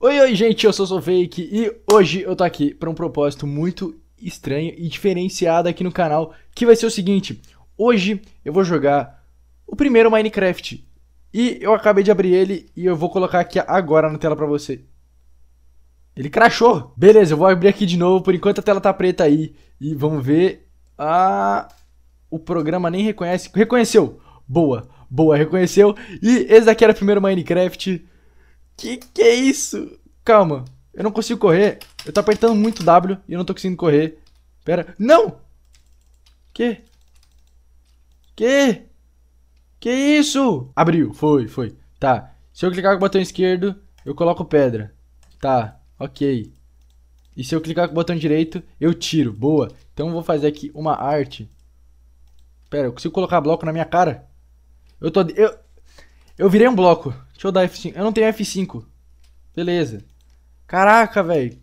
Oi, oi, gente, eu sou o Sofake e hoje eu tô aqui para um propósito muito estranho e diferenciado aqui no canal, que vai ser o seguinte. Hoje eu vou jogar o primeiro Minecraft e eu acabei de abrir ele e eu vou colocar aqui agora na tela para você. Ele crashou! Beleza, eu vou abrir aqui de novo, por enquanto a tela tá preta aí e vamos ver... Ah, o programa nem reconhece... Reconheceu! Boa, boa, reconheceu. E esse daqui era o primeiro Minecraft... Que que é isso? Calma, eu não consigo correr. Eu tô apertando muito W e eu não tô conseguindo correr. Pera. Não! Que? Que? Que isso? Abriu. Foi, foi. Tá. Se eu clicar com o botão esquerdo, eu coloco pedra. Tá, ok. E se eu clicar com o botão direito, eu tiro. Boa. Então eu vou fazer aqui uma arte. Pera, eu consigo colocar bloco na minha cara? Eu tô... Eu, eu virei um bloco. Deixa eu dar F5. Eu não tenho F5. Beleza. Caraca, velho.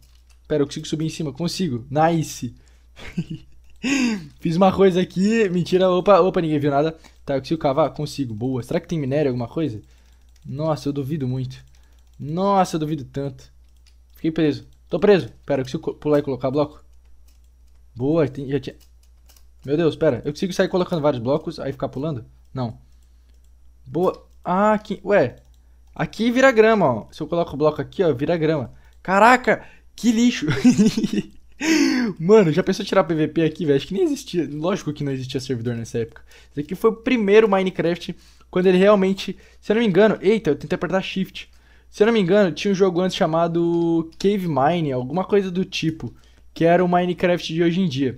Pera, eu consigo subir em cima. Consigo. Nice. Fiz uma coisa aqui. Mentira. Opa, opa, ninguém viu nada. Tá, eu consigo cavar? Consigo. Boa. Será que tem minério, alguma coisa? Nossa, eu duvido muito. Nossa, eu duvido tanto. Fiquei preso. Tô preso. Pera, eu consigo pular e colocar bloco? Boa, tem, já tinha... Meu Deus, pera. Eu consigo sair colocando vários blocos, aí ficar pulando? Não. Boa. Ah, que... Ué. Aqui vira grama, ó. Se eu coloco o bloco aqui, ó, vira grama. Caraca, que lixo. Mano, já pensou tirar PVP aqui, velho? Acho que nem existia. Lógico que não existia servidor nessa época. Esse aqui foi o primeiro Minecraft quando ele realmente. Se eu não me engano. Eita, eu tentei apertar Shift. Se eu não me engano, tinha um jogo antes chamado Cave Mine, alguma coisa do tipo. Que era o Minecraft de hoje em dia.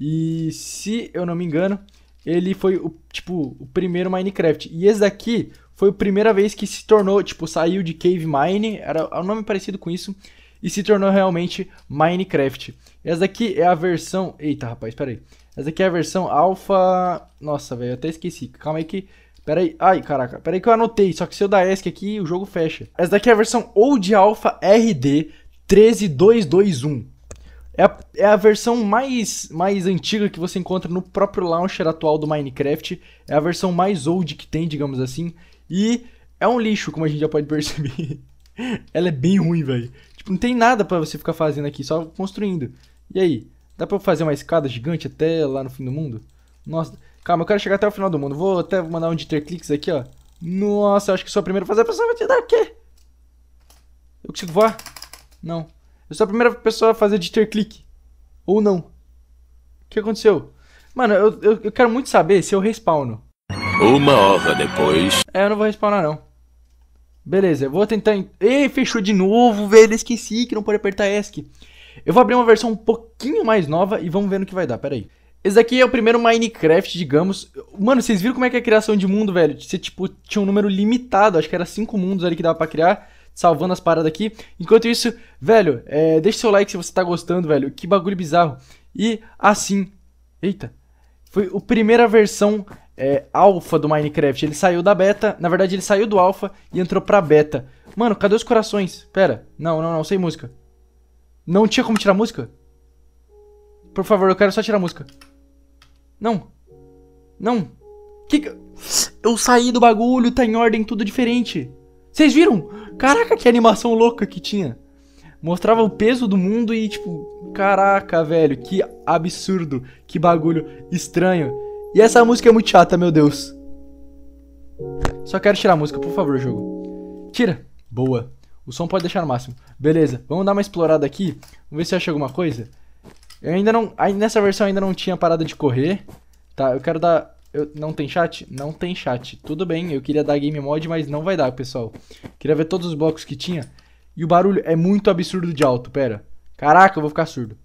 E se eu não me engano, ele foi o, tipo, o primeiro Minecraft. E esse daqui foi a primeira vez que se tornou, tipo, saiu de Cave Mine, era um nome parecido com isso, e se tornou realmente Minecraft. Essa daqui é a versão. Eita, rapaz, espera aí. Essa daqui é a versão alfa. Nossa, velho, até esqueci. Calma aí que. Pera aí. Ai, caraca. Pera aí que eu anotei. Só que se eu dar ESC aqui, o jogo fecha. Essa daqui é a versão Old Alpha RD 13221. É a, é a, versão mais, mais antiga que você encontra no próprio launcher atual do Minecraft. É a versão mais old que tem, digamos assim. E é um lixo, como a gente já pode perceber. Ela é bem ruim, velho. Tipo, não tem nada para você ficar fazendo aqui, só construindo. E aí? Dá pra fazer uma escada gigante até lá no fim do mundo? Nossa, calma, eu quero chegar até o final do mundo. Vou até mandar um de ter cliques aqui, ó. Nossa, acho que sou a primeira a fazer. A pessoa vai te dar o quê? Eu consigo voar? Não. Eu sou a primeira pessoa a fazer de ter clique. Ou não. O que aconteceu? Mano, eu, eu, eu quero muito saber se eu respawno. Uma hora depois. É, eu não vou respawnar não. Beleza, eu vou tentar. Ei, fechou de novo, velho. Esqueci que não pode apertar ESC. Eu vou abrir uma versão um pouquinho mais nova e vamos ver no que vai dar. Pera aí. Esse daqui é o primeiro Minecraft, digamos. Mano, vocês viram como é que é a criação de mundo, velho? Você, tipo, tinha um número limitado. Acho que era cinco mundos ali que dava pra criar salvando as paradas aqui. Enquanto isso, velho, é, deixa seu like se você tá gostando, velho. Que bagulho bizarro. E assim, eita, foi a primeira versão é, alfa do Minecraft. Ele saiu da beta, na verdade ele saiu do alfa e entrou pra beta. Mano, cadê os corações? Pera, não, não, não, sem música. Não tinha como tirar música? Por favor, eu quero só tirar música. Não. Não. Que que... Eu saí do bagulho, tá em ordem, tudo diferente. Vocês viram? Caraca, que animação louca que tinha. Mostrava o peso do mundo e tipo, caraca, velho, que absurdo, que bagulho estranho. E essa música é muito chata, meu Deus. Só quero tirar a música, por favor, jogo. Tira. Boa. O som pode deixar no máximo. Beleza, vamos dar uma explorada aqui. Vamos ver se acha alguma coisa. Eu ainda não... Nessa versão ainda não tinha parada de correr. Tá, eu quero dar... Eu, não tem chat? Não tem chat. Tudo bem, eu queria dar game mod, mas não vai dar, pessoal. Queria ver todos os blocos que tinha. E o barulho é muito absurdo de alto, pera. Caraca, eu vou ficar surdo.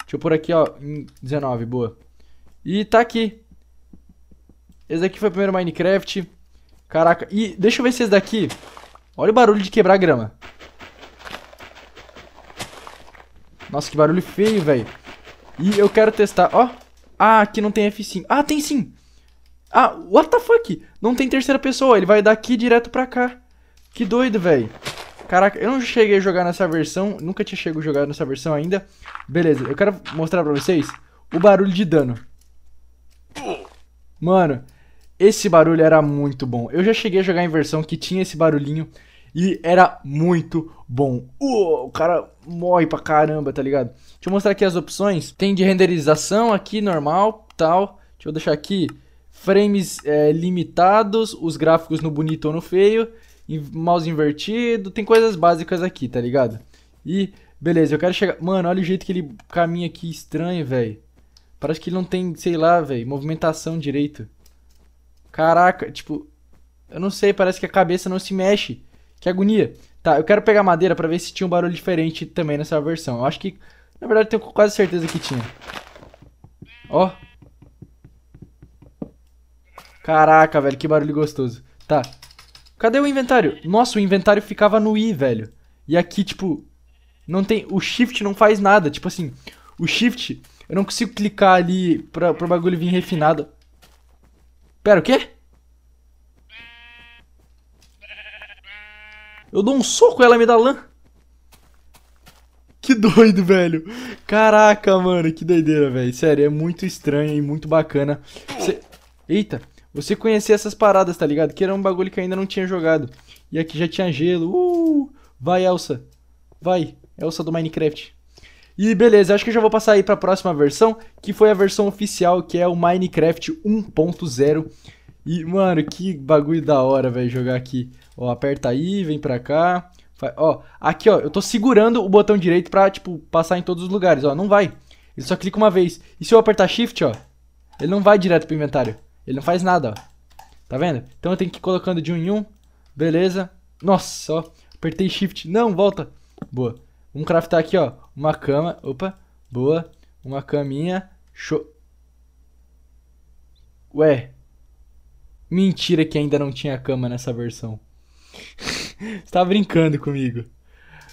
Deixa eu pôr aqui, ó, em 19, boa. E tá aqui. Esse daqui foi o primeiro Minecraft. Caraca. E deixa eu ver se esse daqui... Olha o barulho de quebrar grama. Nossa, que barulho feio, velho. E eu quero testar, ó. Ah, aqui não tem F5. Ah, tem sim. Ah, what the fuck? Não tem terceira pessoa, ele vai daqui direto pra cá. Que doido, velho. Caraca, eu não cheguei a jogar nessa versão, nunca tinha chegado a jogar nessa versão ainda. Beleza, eu quero mostrar pra vocês o barulho de dano. Mano, esse barulho era muito bom. Eu já cheguei a jogar em versão que tinha esse barulhinho e era muito bom. Uh, o cara morre pra caramba, tá ligado? Deixa eu mostrar aqui as opções. Tem de renderização aqui, normal, tal. Deixa eu deixar aqui frames é, limitados, os gráficos no bonito ou no feio, mouse invertido, tem coisas básicas aqui, tá ligado? E, beleza, eu quero chegar... Mano, olha o jeito que ele caminha aqui, estranho, velho. Parece que ele não tem, sei lá, velho, movimentação direito. Caraca, tipo, eu não sei, parece que a cabeça não se mexe. Que agonia. Tá, eu quero pegar madeira para ver se tinha um barulho diferente também nessa versão. Eu acho que, na verdade, tenho quase certeza que tinha. Ó. Caraca, velho, que barulho gostoso. Tá. Cadê o inventário? Nossa, o inventário ficava no i, velho. E aqui, tipo, não tem... O shift não faz nada. Tipo assim, o shift, eu não consigo clicar ali pra, pro bagulho vir refinado. Pera, o quê? Eu dou um soco e ela me dá lã. Que doido, velho. Caraca, mano, que doideira, velho. Sério, é muito estranho e muito bacana. Você... Eita, você conhecia essas paradas, tá ligado? Que era um bagulho que ainda não tinha jogado. E aqui já tinha gelo. Uh! Vai, Elsa. Vai, Elsa do Minecraft. E beleza, acho que eu já vou passar aí para a próxima versão, que foi a versão oficial, que é o Minecraft 1.0. E, mano, que bagulho da hora, velho, jogar aqui. Ó, aperta aí, vem pra cá. Ó, aqui, ó, eu tô segurando o botão direito pra, tipo, passar em todos os lugares, ó. Não vai. Ele só clica uma vez. E se eu apertar Shift, ó, ele não vai direto pro inventário. Ele não faz nada, ó. Tá vendo? Então eu tenho que ir colocando de um em um. Beleza. Nossa, ó. Apertei Shift. Não, volta. Boa. Vamos craftar aqui, ó. Uma cama. Opa. Boa. Uma caminha. Show. Ué. Mentira que ainda não tinha cama nessa versão. Você tá brincando comigo.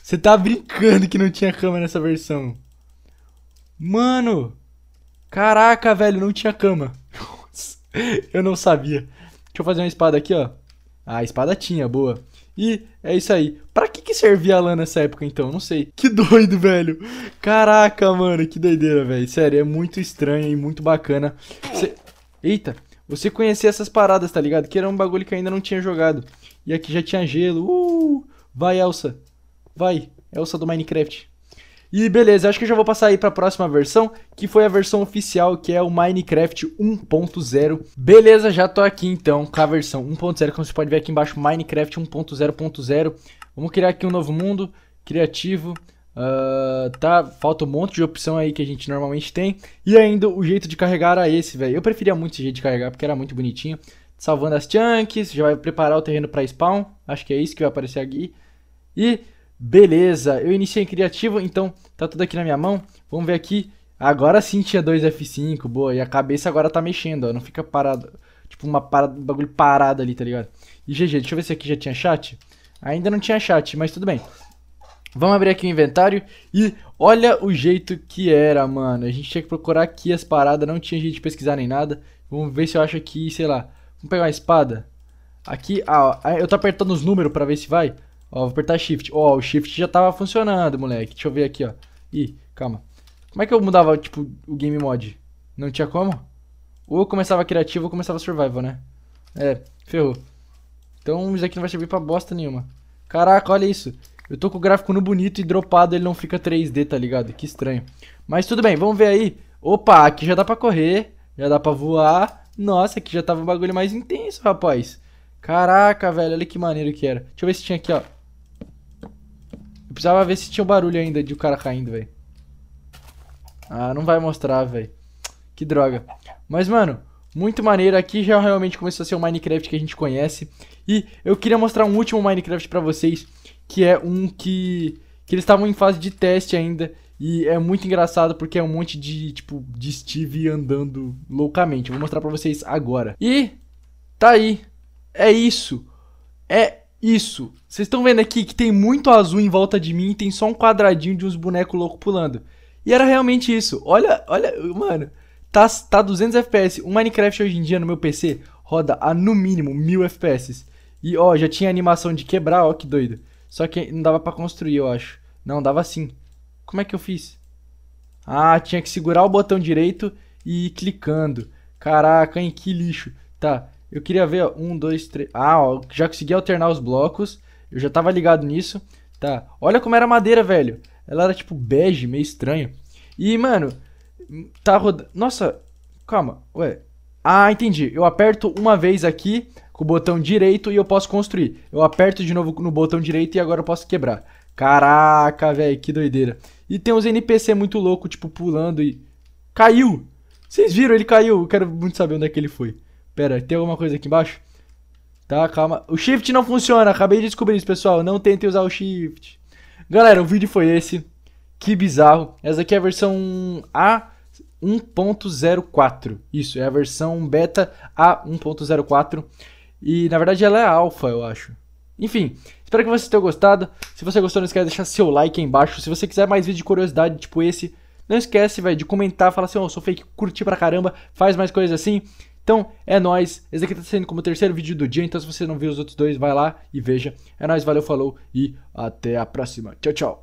Você tá brincando que não tinha cama nessa versão. Mano. Caraca, velho. Não tinha cama. Eu não sabia. Deixa eu fazer uma espada aqui, ó. Ah, a espada tinha. Boa. E é isso aí. Pra que que servia a lã nessa época então? Não sei. Que doido, velho. Caraca, mano, que doideira, velho. Sério, é muito estranho e muito bacana. Eita, você conhecia essas paradas, tá ligado? Que era um bagulho que ainda não tinha jogado. E aqui já tinha gelo. Uh! Vai, Elsa. Vai, Elsa do Minecraft. E beleza, acho que eu já vou passar aí para a próxima versão, que foi a versão oficial, que é o Minecraft 1.0. Beleza, já tô aqui então com a versão 1.0, como você pode ver aqui embaixo, Minecraft 1.0.0. Vamos criar aqui um novo mundo, criativo, Uh, tá, falta um monte de opção aí que a gente normalmente tem. E ainda o jeito de carregar era esse, velho. Eu preferia muito esse jeito de carregar porque era muito bonitinho. Salvando as chunks, já vai preparar o terreno para spawn. Acho que é isso que vai aparecer aqui. E Beleza, eu iniciei em criativo, então tá tudo aqui na minha mão. Vamos ver aqui. Agora sim tinha 2 F5, boa. E a cabeça agora tá mexendo, ó. Não fica parado. Tipo, uma parada, um bagulho parado ali, tá ligado? E GG, deixa eu ver se aqui já tinha chat. Ainda não tinha chat, mas tudo bem. Vamos abrir aqui o inventário e olha o jeito que era, mano. A gente tinha que procurar aqui as paradas, não tinha jeito de pesquisar nem nada. Vamos ver se eu acho aqui, sei lá. Vamos pegar uma espada. Aqui, ah, ó, eu tô apertando os números pra ver se vai. Ó, vou apertar shift. Ó, o shift já tava funcionando, moleque. Deixa eu ver aqui, ó. Ih, calma. Como é que eu mudava, tipo, o game mod? Não tinha como? Ou eu começava criativo ou começava survival, né? É, ferrou. Então isso aqui não vai servir pra bosta nenhuma. Caraca, olha isso. Eu tô com o gráfico no bonito e dropado ele não fica 3D, tá ligado? Que estranho. Mas tudo bem, vamos ver aí. Opa, aqui já dá pra correr, já dá pra voar. Nossa, aqui já tava um bagulho mais intenso, rapaz. Caraca, velho, olha que maneiro que era. Deixa eu ver se tinha aqui, ó precisava ver se tinha o barulho ainda de o cara caindo, velho. Ah, não vai mostrar, velho. Que droga. Mas, mano, muito maneiro. Aqui já realmente começou a ser o um Minecraft que a gente conhece. E eu queria mostrar um último Minecraft pra vocês, que é um que... Que eles estavam em fase de teste ainda. E é muito engraçado porque é um monte de, tipo, de Steve andando loucamente. Eu vou mostrar pra vocês agora. E tá aí. É isso. É isso. Vocês estão vendo aqui que tem muito azul em volta de mim e tem só um quadradinho de uns bonecos loucos pulando. E era realmente isso. Olha, olha, mano. Tá, tá 200 FPS. O Minecraft hoje em dia no meu PC roda a no mínimo 1000 FPS. E ó, já tinha animação de quebrar, ó que doido. Só que não dava para construir, eu acho. Não, dava sim. Como é que eu fiz? Ah, tinha que segurar o botão direito e ir clicando. Caraca, hein, que lixo. Tá, eu queria ver, ó, um, dois, três... Ah, ó, já consegui alternar os blocos. Eu já tava ligado nisso. Tá, olha como era a madeira, velho. Ela era tipo bege, meio estranho. E, mano, tá rodando... Nossa, calma, ué. Ah, entendi. Eu aperto uma vez aqui com o botão direito e eu posso construir. Eu aperto de novo no botão direito e agora eu posso quebrar. Caraca, velho, que doideira. E tem uns NPC muito louco, tipo, pulando e... Caiu! Vocês viram? Ele caiu. Eu quero muito saber onde é que ele foi. Pera, tem alguma coisa aqui embaixo? Tá, calma. O shift não funciona, acabei de descobrir isso, pessoal. Não tentem usar o shift. Galera, o vídeo foi esse. Que bizarro. Essa aqui é a versão A... 1.04. Isso, é a versão beta A1.04. E na verdade ela é alfa, eu acho. Enfim, espero que vocês tenham gostado. Se você gostou, não esquece de deixar seu like aí embaixo. Se você quiser mais vídeo de curiosidade tipo esse, não esquece, velho, de comentar, falar assim, ó, oh, sou fake, curti pra caramba, faz mais coisas assim. Então, é nós. Esse aqui tá sendo como o terceiro vídeo do dia, então se você não viu os outros dois, vai lá e veja. É nós, valeu, falou e até a próxima. Tchau, tchau.